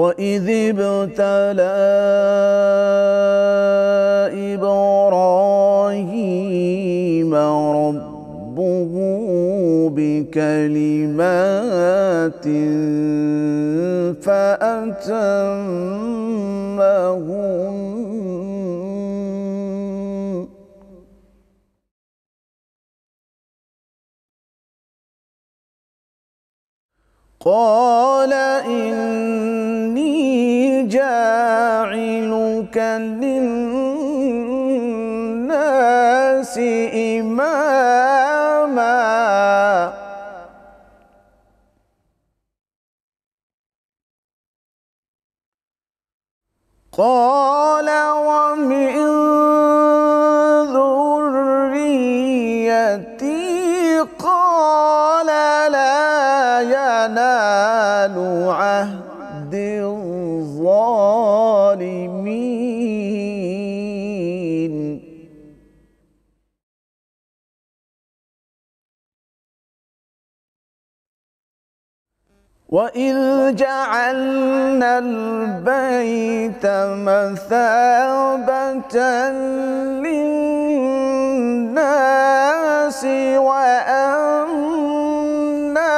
وإذ ابتلى إبراهيم ربه بكلمات فأتمهن قال إن للناس إماما قال ومن ذريتي قال لا ينال عهد الظالم وإذ جعلنا البيت مثابة للناس وأمنا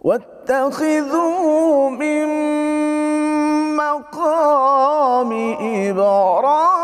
واتخذوا من مقام إبراهيم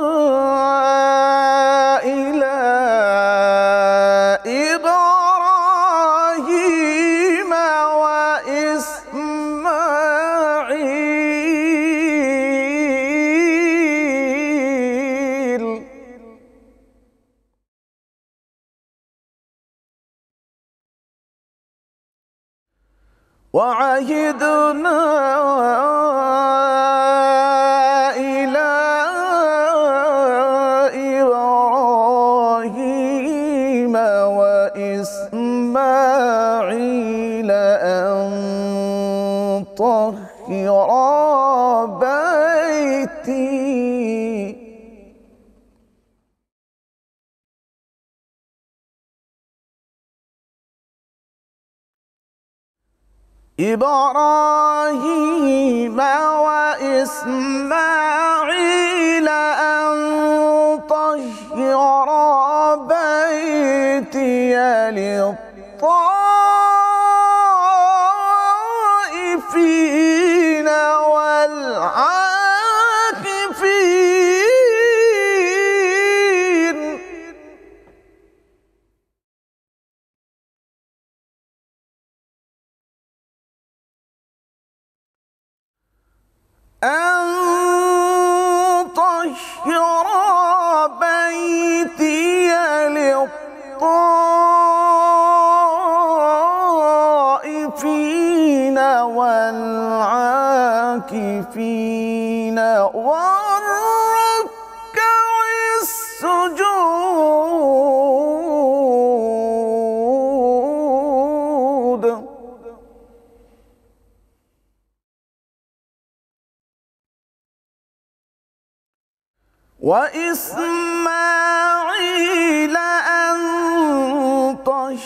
وعهدنا إبراهيم وإسماعيل بشرى بيتي للطائفين والعاكفين والرافعين وإسماعيل أن طهر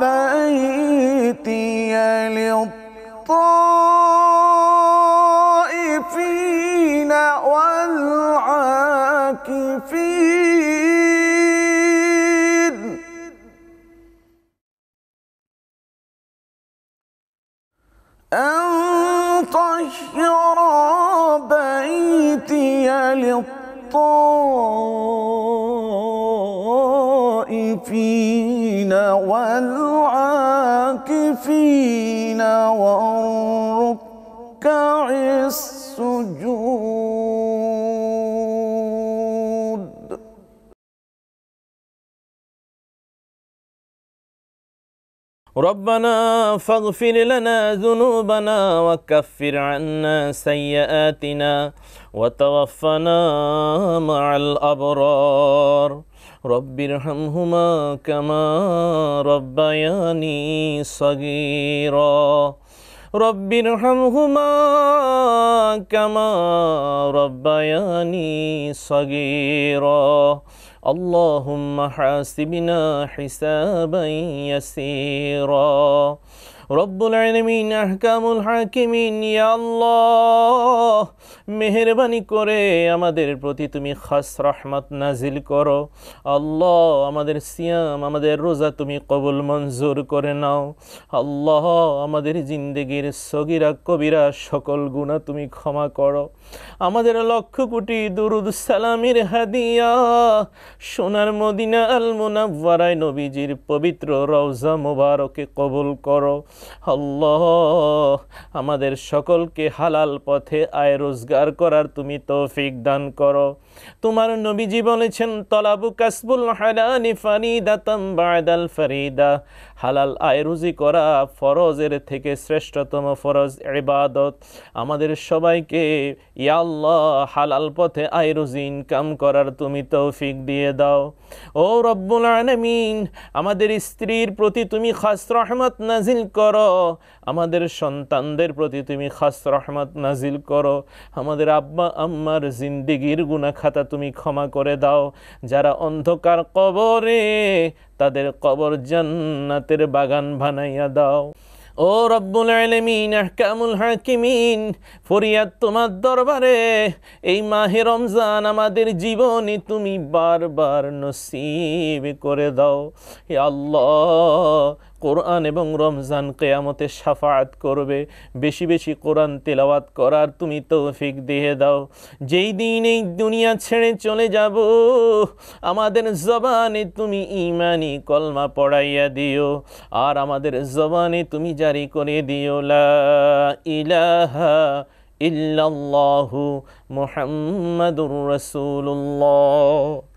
بيتي للطائفين والعاكفين أن طهر بيتي أوتي للطائفين والعاكفين والركع السجود ربنا فاغفر لنا ذنوبنا وكفر عنا سيئاتنا وتوفنا مع الأبرار رب ارحمهما كما ربياني صغيرا رب ارحمهما كما ربياني صغيرا اللهم حاسبنا حسابا يسيرا রব্বুল আলমিন আহকামুল হাকিমিন মেহরবানি করে আমাদের প্রতি তুমি খাস রহমত নাজিল করো আল্লাহ আমাদের সিয়াম আমাদের রোজা তুমি কবুল মঞ্জুর করে নাও আল্লাহ আমাদের জিন্দগির সগিরা কবিরা সকল গুণা তুমি ক্ষমা করো আমাদের লক্ষ কোটি দুরুদ সালামের হাদিয়া সোনার মদিনা আল মোনাব্বারায় নবীজির পবিত্র রওজা মোবারকে কবুল করো আমাদের সকলকে হালাল পথে আয় রোজগার করার তুমি তৌফিক দান করো তোমার নবীজি বলেছেন তলাবু কাসবুল হালানি তাম বাদাল ফারিদা হালাল আয় রুজি করা ফরজের থেকে শ্রেষ্ঠতম ফরজ ইবাদত আমাদের সবাইকে ইয়াল্লাহ হালাল পথে আয় রুজি ইনকাম করার তুমি তৌফিক দিয়ে দাও ও রব্বুল আলমিন আমাদের স্ত্রীর প্রতি তুমি খাস রহমত নাজিল করো আমাদের সন্তানদের প্রতি তুমি খাস রহমত নাজিল করো আমাদের আব্বা আম্মার জিন্দিগির গুণা খাতা তুমি ক্ষমা করে দাও যারা অন্ধকার কবরে তাদের কবর জান্নাতের বাগান বানাইয়া দাও ও রব্বুল আলমিন আহকামুল হাকিমিন ফরিয়াদ তোমার দরবারে এই মাহে রমজান আমাদের জীবনে তুমি বারবার নসিব করে দাও হে আল্লাহ কোরআন এবং রমজান কেয়ামতে সাফাত করবে বেশি বেশি কোরআন তেলাওয়াত করার তুমি তৌফিক দিয়ে দাও যেই দিন এই দুনিয়া ছেড়ে চলে যাব আমাদের জবানে তুমি ইমানি কলমা পড়াইয়া দিও আর আমাদের জবানে তুমি জারি করে দিও লা ইলাহা ইল্লাল্লাহু মুহাম্মাদুর রসুল্লাহ